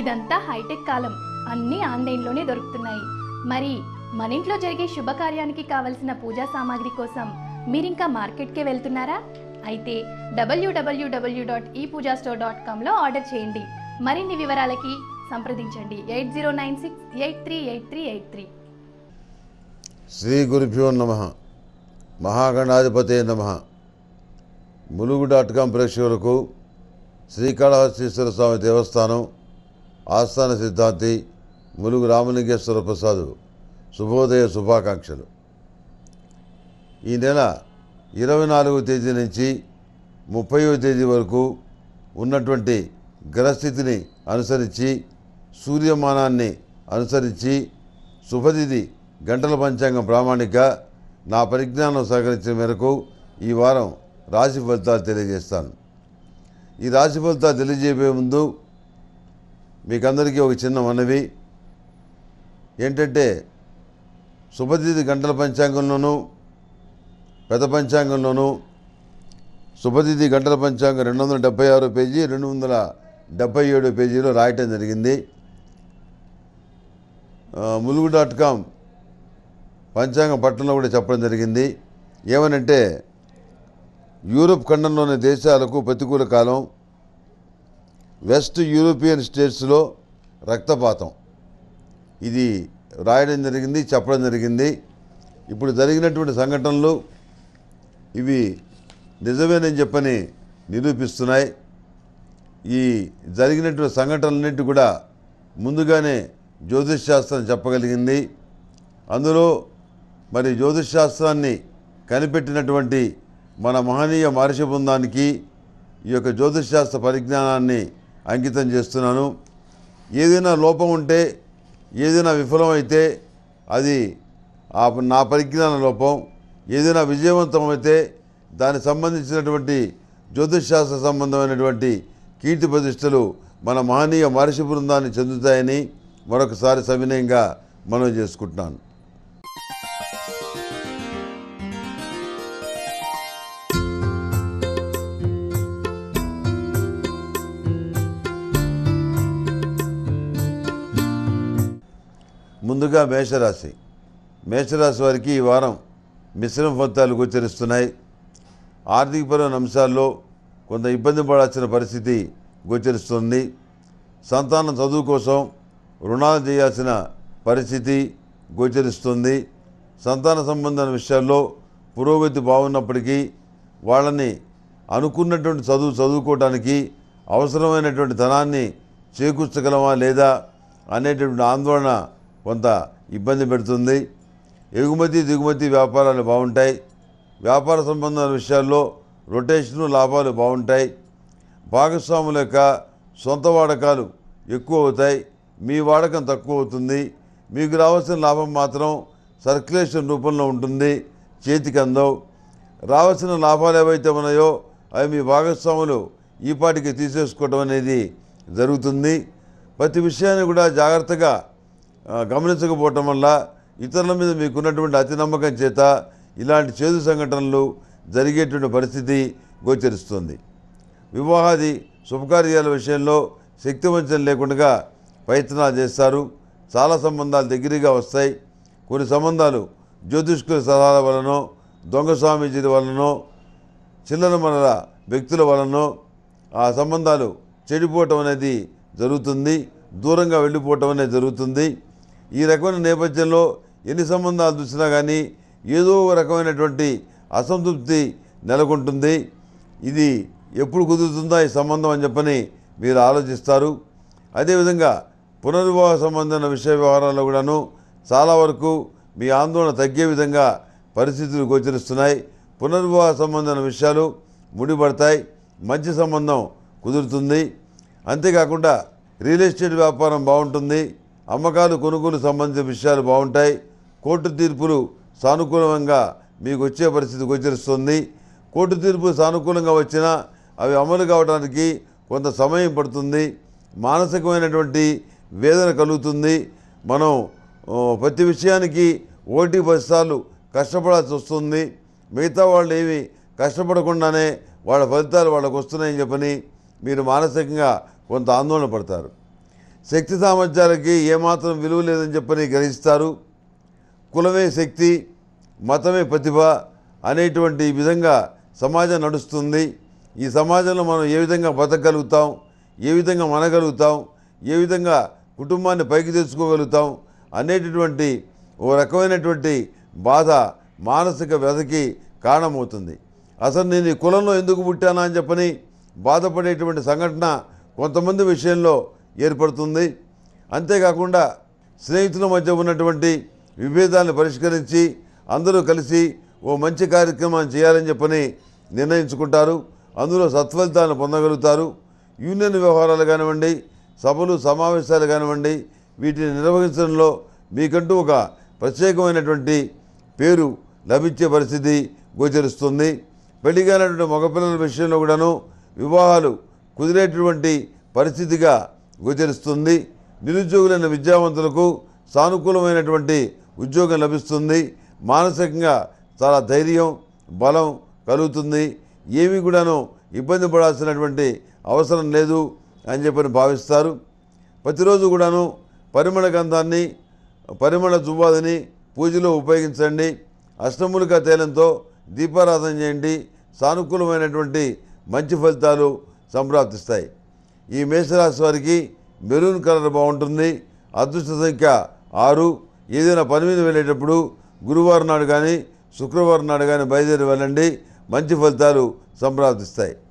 ఇదంతా హైటెక్ కాలం అన్నీ ఆన్లైన్లోనే దొరుకుతున్నాయి మరి మన ఇంట్లో జరిగే శుభకార్యానికి కావలసిన పూజా సామాగ్రి కోసం మీరింకా మార్కెట్కే వెళ్తున్నారా అయితే W W W dot e Pooja store dot కామ్లో ఆర్డర్ చేయండి మరిన్ని వివరాలకి సంప్రదించండి eight zero nine six eight three eight three eight three శ్రీ గురుభ్యో నమ మహాగణాధిపతే నమ ములుగు డాట్ కామ్ ప్రేక్షకులకు శ్రీకాళహస్తీశ్వర స్వామి దేవస్థానం ఆస్థాన సిద్ధాంతి ములుగు రామలింగేశ్వర ప్రసాదు శుభోదయ శుభాకాంక్షలు ఈ నెల ఇరవై నాలుగవ తేదీ నుంచి ముప్పైవ తేదీ వరకు ఉన్నటువంటి గ్రహస్థితిని అనుసరించి సూర్యమానాన్ని అనుసరించి శుభతిథి గంటల పంచాంగం ప్రామాణిక నా పరిజ్ఞానం సహకరించిన మేరకు ఈ వారం రాశి ఫలితాలు తెలియజేస్తాను ఈ రాశి ఫలితాలు తెలియజేయబోయే ముందు మీకందరికీ ఒక చిన్న మనవి ఏంటంటే శుభతిథి గంటల పంచాంగంలోనూ పెద పంచాంగంలోనూ శుభతిథి గంటల పంచాంగం రెండు వందల డెబ్బై ఆరో పేజీ రెండు వందల డెబ్బై ఏడు పేజీలో రాయటం జరిగింది ములుగు డాట్ కామ్ పంచాంగం పట్టణంలో కూడా చెప్పడం జరిగింది ఏమనంటే యూరోప్ ఖండంలోని దేశాలకు ప్రతికూల కాలం వెస్ట్ యూరోపియన్ స్టేట్స్లో రక్తపాతం ఇది రాయడం జరిగింది చెప్పడం జరిగింది ఇప్పుడు జరిగినటువంటి సంఘటనలు ఇవి నిజమేనని చెప్పని నిరూపిస్తున్నాయి ఈ జరిగినటువంటి సంఘటనలన్నింటి కూడా ముందుగానే జ్యోతిష్ శాస్త్రం చెప్పగలిగింది అందులో మరి జ్యోతిష్ శాస్త్రాన్ని కనిపెట్టినటువంటి మన మహనీయ మహర్షి బృందానికి ఈ యొక్క జ్యోతిష్ శాస్త్ర పరిజ్ఞానాన్ని అంకితం చేస్తున్నాను ఏదైనా లోపం ఉంటే ఏదైనా విఫలమైతే అది నా పరిజ్ఞాన లోపం ఏదైనా విజయవంతమైతే దానికి సంబంధించినటువంటి శాస్త్ర సంబంధమైనటువంటి కీర్తి ప్రతిష్టలు మన మహనీయ మహర్షి బృందాన్ని చెందుతాయని మరొకసారి సవినయంగా మనవి చేసుకుంటున్నాను ముందుగా మేషరాశి మేషరాశి వారికి ఈ వారం మిశ్రమ ఫలితాలు గోచరిస్తున్నాయి ఆర్థికపరమైన అంశాల్లో కొంత ఇబ్బంది పడాల్సిన పరిస్థితి గోచరిస్తుంది సంతానం చదువు కోసం రుణాలు చేయాల్సిన పరిస్థితి గోచరిస్తుంది సంతాన సంబంధమైన విషయాల్లో పురోగతి బాగున్నప్పటికీ వాళ్ళని అనుకున్నటువంటి చదువు చదువుకోవడానికి అవసరమైనటువంటి ధనాన్ని చేకూర్చగలమా లేదా అనేటటువంటి ఆందోళన కొంత ఇబ్బంది పెడుతుంది ఎగుమతి దిగుమతి వ్యాపారాలు బాగుంటాయి వ్యాపార సంబంధాల విషయాల్లో రొటేషను లాభాలు బాగుంటాయి భాగస్వాముల యొక్క సొంత వాడకాలు ఎక్కువ అవుతాయి మీ వాడకం తక్కువ అవుతుంది మీకు రావాల్సిన లాభం మాత్రం సర్క్యులేషన్ రూపంలో ఉంటుంది చేతికి అందవు రావాల్సిన లాభాలు ఏవైతే ఉన్నాయో అవి మీ భాగస్వాములు ఈపాటికి తీసేసుకోవడం అనేది జరుగుతుంది ప్రతి విషయాన్ని కూడా జాగ్రత్తగా గమనించకపోవటం వల్ల ఇతరుల మీద మీకున్నటువంటి అతి నమ్మకం చేత ఇలాంటి చేదు సంఘటనలు జరిగేటువంటి పరిస్థితి గోచరిస్తుంది వివాహాది శుభకార్యాల విషయంలో శక్తివంచం లేకుండా ప్రయత్నాలు చేస్తారు చాలా సంబంధాలు దగ్గరగా వస్తాయి కొన్ని సంబంధాలు జ్యోతిష్కుల సలహాల వలనో దొంగ స్వామీజీల వలనో చిల్లర మనల వ్యక్తుల వలనో ఆ సంబంధాలు చెడిపోవటం అనేది జరుగుతుంది దూరంగా వెళ్ళిపోవటం అనేది జరుగుతుంది ఈ రకమైన నేపథ్యంలో ఎన్ని సంబంధాలు చూసినా కానీ ఏదో రకమైనటువంటి అసంతృప్తి నెలకొంటుంది ఇది ఎప్పుడు కుదురుతుందా ఈ సంబంధం అని చెప్పని మీరు ఆలోచిస్తారు అదేవిధంగా పునర్వివాహ సంబంధమైన విషయ వ్యవహారాల్లో కూడాను చాలా వరకు మీ ఆందోళన తగ్గే విధంగా పరిస్థితులు గోచరిస్తున్నాయి పునర్వివాహ సంబంధమైన విషయాలు ముడిపడతాయి మంచి సంబంధం కుదురుతుంది అంతేకాకుండా రియల్ ఎస్టేట్ వ్యాపారం బాగుంటుంది అమ్మకాలు కొనుగోలు సంబంధించిన విషయాలు బాగుంటాయి కోర్టు తీర్పులు సానుకూలంగా మీకు వచ్చే పరిస్థితి గోచరిస్తుంది కోర్టు తీర్పు సానుకూలంగా వచ్చినా అవి అమలు కావడానికి కొంత సమయం పడుతుంది మానసికమైనటువంటి వేదన కలుగుతుంది మనం ప్రతి విషయానికి ఓటి ఫలితాలు కష్టపడాల్సి వస్తుంది మిగతా వాళ్ళు ఏమి కష్టపడకుండానే వాళ్ళ ఫలితాలు వాళ్ళకు వస్తున్నాయని చెప్పని మీరు మానసికంగా కొంత ఆందోళన పడతారు శక్తి సామర్థ్యాలకి ఏమాత్రం విలువ లేదని చెప్పని గ్రహిస్తారు కులమే శక్తి మతమే ప్రతిభ అనేటువంటి విధంగా సమాజం నడుస్తుంది ఈ సమాజంలో మనం ఏ విధంగా బతకగలుగుతాం ఏ విధంగా మనగలుగుతాం ఏ విధంగా కుటుంబాన్ని పైకి తెచ్చుకోగలుగుతాం అనేటటువంటి ఓ రకమైనటువంటి బాధ మానసిక వ్యధకి కారణమవుతుంది అసలు నేను ఈ కులంలో ఎందుకు పుట్టానా అని చెప్పని బాధపడేటువంటి సంఘటన కొంతమంది విషయంలో ఏర్పడుతుంది అంతేకాకుండా స్నేహితుల మధ్య ఉన్నటువంటి విభేదాలను పరిష్కరించి అందరూ కలిసి ఓ మంచి కార్యక్రమాన్ని చేయాలని చెప్పని నిర్ణయించుకుంటారు అందులో సత్ఫలితాలను పొందగలుగుతారు యూనియన్ వ్యవహారాలు కానివ్వండి సభలు సమావేశాలు కానివ్వండి వీటిని నిర్వహించడంలో మీకంటూ ఒక ప్రత్యేకమైనటువంటి పేరు లభించే పరిస్థితి గోచరిస్తుంది పెళ్లి కానటువంటి మగపిల్లల విషయంలో కూడాను వివాహాలు కుదిరేటటువంటి పరిస్థితిగా గోచరిస్తుంది నిరుద్యోగులైన విద్యావంతులకు సానుకూలమైనటువంటి ఉద్యోగం లభిస్తుంది మానసికంగా చాలా ధైర్యం బలం కలుగుతుంది ఏమీ కూడాను ఇబ్బంది పడాల్సినటువంటి అవసరం లేదు అని చెప్పని భావిస్తారు ప్రతిరోజు కూడాను పరిమళ గంధాన్ని పరిమళ జువ్వాదిని పూజలో ఉపయోగించండి అష్టములిక తేలంతో దీపారాధన చేయండి సానుకూలమైనటువంటి మంచి ఫలితాలు సంప్రాప్తిస్తాయి ఈ మేషరాశి వారికి మెరూన్ కలర్ బాగుంటుంది అదృష్ట సంఖ్య ఆరు ఏదైనా పని మీద వెళ్ళేటప్పుడు గురువారం నాడు కానీ శుక్రవారం నాడు కానీ బయలుదేరి వెళ్ళండి మంచి ఫలితాలు సంప్రాప్తిస్తాయి